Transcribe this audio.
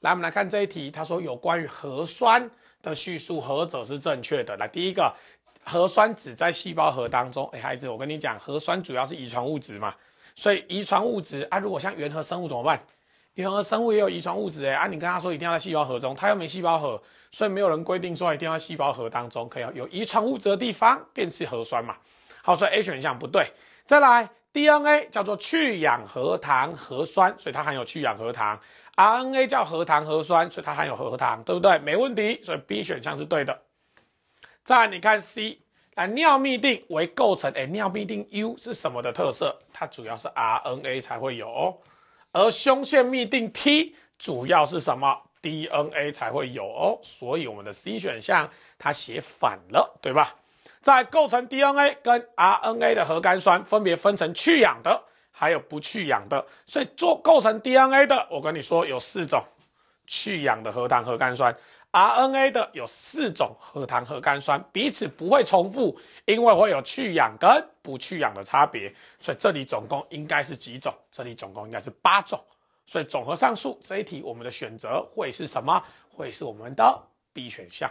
来，我们来看这一题。他说有关于核酸的叙述，何者是正确的？来，第一个，核酸只在细胞核当中。哎，孩子，我跟你讲，核酸主要是遗传物质嘛，所以遗传物质啊，如果像原核生物怎么办？原核生物也有遗传物质哎啊，你跟他说一定要在细胞核中，他又没细胞核，所以没有人规定说一定要细胞核当中可以有遗传物质的地方便是核酸嘛。好，所以 A 选项不对。再来。DNA 叫做去氧核糖核酸，所以它含有去氧核糖。RNA 叫核糖核酸，所以它含有核糖，对不对？没问题，所以 B 选项是对的。再你看 C，那尿嘧啶为构成，哎，尿嘧啶 U 是什么的特色？它主要是 RNA 才会有，而胸腺嘧啶 T 主要是什么？DNA 才会有哦。所以我们的 C 选项它写反了，对吧？在构成 DNA 跟 RNA 的核苷酸分别分成去氧的，还有不去氧的。所以做构成 DNA 的，我跟你说有四种去氧的核糖核苷酸，RNA 的有四种核糖核苷酸，彼此不会重复，因为会有去氧跟不去氧的差别。所以这里总共应该是几种？这里总共应该是八种。所以总和上述这一题，我们的选择会是什么？会是我们的 B 选项。